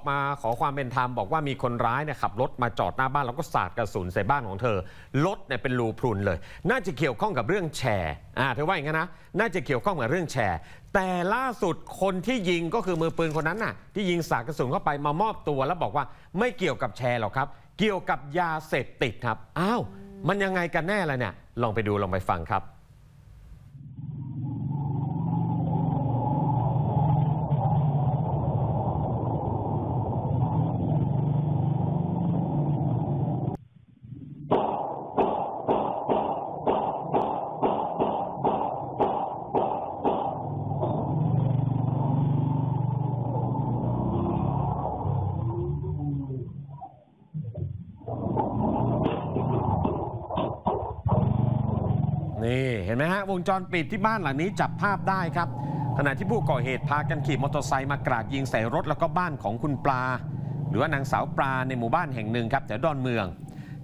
อกมาขอความเป็นธรรมบอกว่ามีคนร้ายเนี่ยขับรถมาจอดหน้าบ้านแล้วก็สาดกระสุนใส่บ้านของเธอรถเนี่ยเป็นรูพรุนเลย น่าจะเกี่ยวข้องกับเรื่องแชร์อ่าเธอว่าอย่างนั้นนะน่าจะเกี่ยวข้องกับเรื่องแชร์ แต่ล่าสุดคนที่ยิงก็คือมือปืนคนนั้นน่ะที่ยิงสาดกระสุนเข้าไปมามอบตัวแล้วบอกว่าไม่เกี่ยวกับแชร์หรอกครับ เกี่ยวกับยาเสพติดครับอ้าว มันยังไงกันแน่ล่ะเนี่ยลองไปดูลองไปฟังครับนี่เห็นไหมฮะ วงจรปิดที่บ้านหลังนี้จับภาพได้ครับ ขณะที่ผู้ก่อเหตุพากันขี่มอเตอร์ไซค์มากราดยิงใส่รถแล้วก็บ้านของคุณปลา หรือว่านางสาวปลาในหมู่บ้านแห่งหนึ่งครับแถวดอนเมือง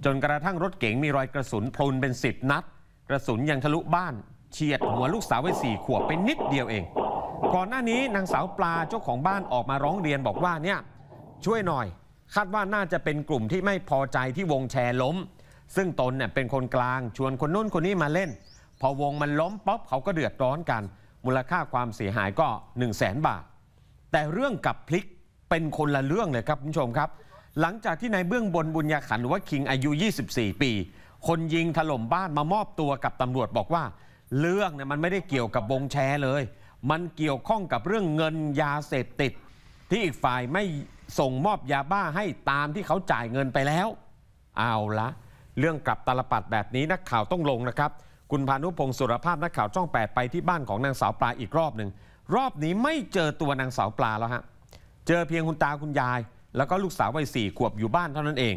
จนกระทั่งรถเก๋งมีรอยกระสุนพลุนเป็นสิบนัดกระสุนยังทะลุบ้านเฉียดหัวลูกสาววัยสี่ขวบไปนิดเดียวเองก่อนหน้านี้นางสาวปลาเจ้าของบ้านออกมาร้องเรียนบอกว่าเนี่ยช่วยหน่อยคาดว่าน่าจะเป็นกลุ่มที่ไม่พอใจที่วงแชร์ล้มซึ่งตนเนี่ยเป็นคนกลางชวนคนนู้นคนนี้มาเล่น พอวงมันล้มป๊อปเขาก็เดือดร้อนกัน มูลค่าความเสียหายก็ 1 0 0 0 0แสนบาท แต่เรื่องกับพลิกเป็นคนละเรื่องเลยครับ คุณผู้ชมครับ หลังจากที่นายเบื้องบนบุญญาขันหรือว่าคิงอายุ 24 ปี คนยิงถล่มบ้านมามอบตัวกับตำรวจบอกว่า เรื่องเนี่ยมันไม่ได้เกี่ยวกับวงแชร์เลย มันเกี่ยวข้องกับเรื่องเงินยาเสพติด ที่อีกฝ่ายไม่ส่งมอบยาบ้าให้ตามที่เขาจ่ายเงินไปแล้ว เอาละเรื่องกลับตาลปัดแบบนี้นักข่าวต้องลงนะครับ คุณพานุพงศ์สุรภาพนักข่าวช่องแปดไปที่บ้านของนางสาวปลาอีกรอบหนึ่งรอบนี้ไม่เจอตัวนางสาวปลาแล้วฮะเจอเพียงคุณตาคุณยายแล้วก็ลูกสาววัยสี่ขวบอยู่บ้านเท่านั้นเอง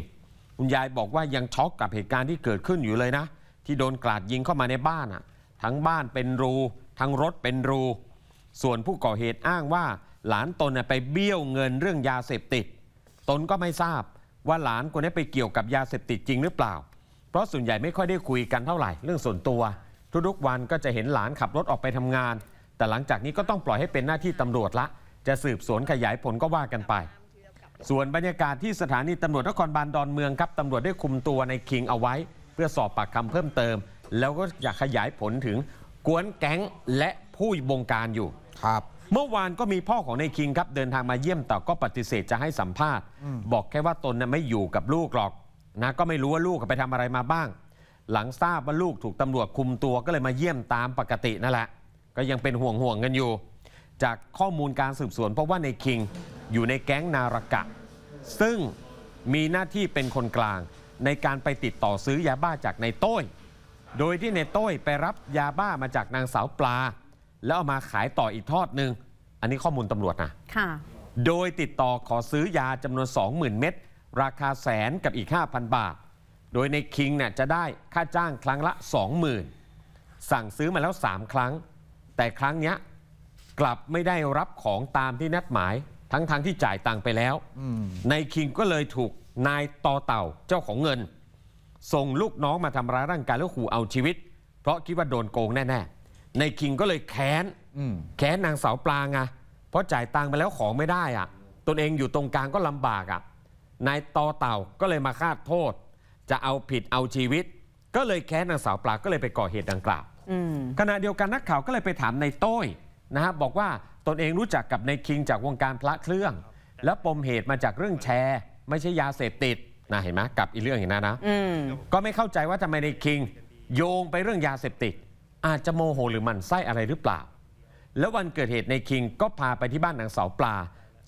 คุณยายบอกว่ายังช็อกกับเหตุการณ์ที่เกิดขึ้นอยู่เลยนะ ที่โดนกราดยิงเข้ามาในบ้านอ่ะทั้งบ้านเป็นรู ทั้งรถเป็นรู ส่วนผู้ก่อเหตุอ้างว่าหลานตนไปเบี้ยวเงินเรื่องยาเสพติด ตนก็ไม่ทราบว่าหลานคนนี้ไปเกี่ยวกับยาเสพติดจริงหรือเปล่าเพราะส่วนใหญ่ไม่ค่อยได้คุยกันเท่าไหร่เรื่องส่วนตัว ทุกๆวันก็จะเห็นหลานขับรถออกไปทำงาน แต่หลังจากนี้ก็ต้องปล่อยให้เป็นหน้าที่ตำรวจละ จะสืบสวนขยายผลก็ว่ากันไป ส่วนบรรยากาศที่สถานีตำรวจนครบาลดอนเมืองครับตำรวจได้คุมตัวในคิงเอาไว้ เพื่อสอบปากคำเพิ่มเติม แล้วก็อยากขยายผลถึงกวนแก๊งและผู้บงการอยู่ครับ เมื่อวานก็มีพ่อของนายคิงครับเดินทางมาเยี่ยมแต่ก็ปฏิเสธจะให้สัมภาษณ์ บอกแค่ว่าตนนไม่อยู่กับลูกหรอกนะก็ไม่รู้ว่าลูกไปทำอะไรมาบ้าง หลังทราบว่าลูกถูกตำรวจคุมตัวก็เลยมาเยี่ยมตามปกตินั่นแหละก็ยังเป็นห่วงห่วงกันอยู่ จากข้อมูลการสืบสวน เพราะว่าในคิงอยู่ในแก๊งนารกะ ซึ่งมีหน้าที่เป็นคนกลาง ในการไปติดต่อซื้อยาบ้าจากในโต้ย โดยที่ในโต้ยไปรับยาบ้ามาจากนางสาวปลา แล้วเอามาขายต่ออีกทอดหนึ่งอันนี้ข้อมูลตำรวจนะค่ะโดยติดต่อขอซื้อยาจำนวน 20,000 เม็ดราคาแสนกับอีก 5,000 บาท โดยในคิงเนี่ยจะได้ค่าจ้างครั้งละ 20,000สั่งซื้อมาแล้ว 3 ครั้ง แต่ครั้งนี้กลับไม่ได้รับของตามที่นัดหมาย ทั้งทางที่จ่ายตังไปแล้วในคิงก็เลยถูกนายต่อเต่าเจ้าของเงิน ส่งลูกน้องมาทำร้ายร่างกายแล้วขู่เอาชีวิต เพราะคิดว่าโดนโกงแน่ ๆ ในคิงก็เลยแค้นแค้นนางสาวปลาไงเพราะจ่ายตังไปแล้วของไม่ได้อะตนเองอยู่ตรงกลางก็ลำบากอ่ะนายตอเต่าก็เลยมาคาดโทษ จะเอาผิดเอาชีวิต ก็เลยแค้นนางสาวปลาก็เลยไปก่อเหตุดังกล่าวขณะเดียวกันนักข่าวก็เลยไปถามนายโต้ยนะฮะบอกว่าตนเองรู้จักกับนายคิงจากวงการพระเครื่อง และปมเหตุมาจากเรื่องแชร์ ไม่ใช่ยาเสพติดนะเห็นไหมกับอีเรื่องอย่างนั้นนะก็ไม่เข้าใจว่าทำไมนายคิงโยงไปเรื่องยาเสพติดอาจจะโมโหหรือมันไส้อะไรหรือเปล่า แล้ววันเกิดเหตุนายคิงก็พาไปที่บ้านนางสาวปลา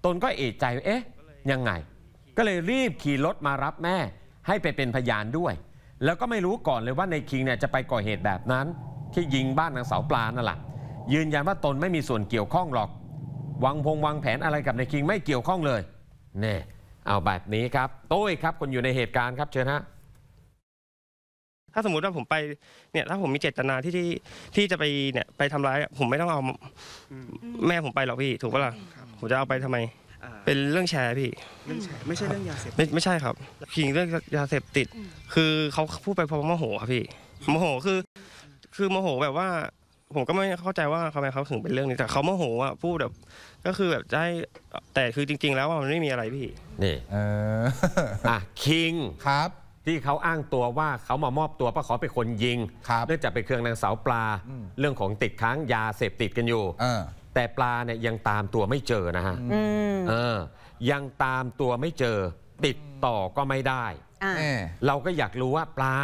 ตนก็เอะใจเอ๊ะ ยังไงก็เลยรีบขี่รถมารับแม่ให้ไปเป็นพยานด้วย แล้วก็ไม่รู้ก่อนเลยว่าในคิงเนี่ยจะไปก่อเหตุแบบนั้น ที่ยิงบ้านนางสาวปลานั่นแหละยืนยันว่าตนไม่มีส่วนเกี่ยวข้องหรอกวางพงวางแผนอะไรกับในคิงไม่เกี่ยวข้องเลยเนี่ยเอาแบบนี้ครับตุ้ยครับคนอยู่ในเหตุการณ์ครับเชิญฮะถ้าสมมติว่าผมไปเนี่ยถ้าผมมีเจตนาที่ที่ที่จะไปเนี่ยไปทำร้ายผมไม่ต้องเอาแม่ผมไปหรอกพี่ถูกปะล่ะผมจะเอาไปทำไมเป็นเรื่องแชร์พี่ไม่ใช่ไม่ใช่เรื่องยาเสพติดไม่ใช่ครับขิงเรื่องยาเสพติด คือเขาพูดไปเพราะโมโหครับพี่โมโหคือ คือโมโหแบบว่า ผมก็ไม่เข้าใจว่าทำไมเขาถึงเป็นเรื่องนี้แต่เขาโมโหอ่ะพูดแบบก็คือแบบได้แต่คือจริง ๆ แล้วว่ามันไม่มีอะไรพี่นี่อ่ะคิงครับ ที่เขาอ้างตัวว่าเขามามอบตัวเพราะเขาไปคนยิงรเนื่องจากไปเครื่องนางสาวปลา เรื่องของติดค้างยาเสพติดกันอยู่แต่ปลาเนี่ยยังตามตัวไม่เจอนะฮะเออ ยังตามตัวไม่เจอติดต่อก็ไม่ได้ เราก็อยากรู้ว่าปลา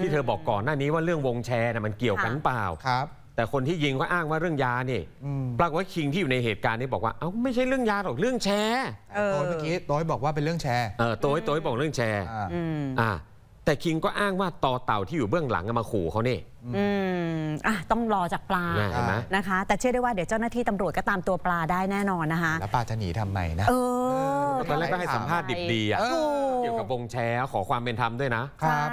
ที่เธอบอกก่อนหน้านี้ว่าเรื่องวงแชร์นะมันเกี่ยวกันเปล่าครับ แต่คนที่ยิงก็อ้างว่าเรื่องยาเนี่ย ปรากฏว่าคิงที่อยู่ในเหตุการณ์นี้บอกว่าเอ้าไม่ใช่เรื่องยาหรอกเรื่องแชร์เออเมื่อกี้โอยบอกว่าเป็นเรื่องแชร์ เออต้ยต้ยบอกเรื่องแชร์อ่าแต่คิงก็อ้างว่าต่อเต่าที่อยู่เบื้องหลังมาขู่เขาเนี่ยอืมอ่ะต้องรอจากปลาใช่นไหมนะคะ แต่เชื่อได้ว่าเดี๋ยวเจ้าหน้าที่ตำรวจก็ตามตัวปลาได้แน่นอนนะคะ แล้วปลาจะหนีทำไมนะ เออ ตอนแรกก็ให้สัมภาษณ์ดิบดีอ่ะเกี่ยวกับวงแชร์ขอความเป็นธรรมด้วยนะ ใช่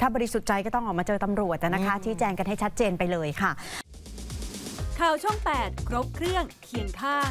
ถ้าบริสุทธิ์ใจก็ต้องออกมาเจอตำรวจนะคะที่แจงกันให้ชัดเจนไปเลยค่ะ ข่าวช่อง8ครบเครื่องเคียงข้าง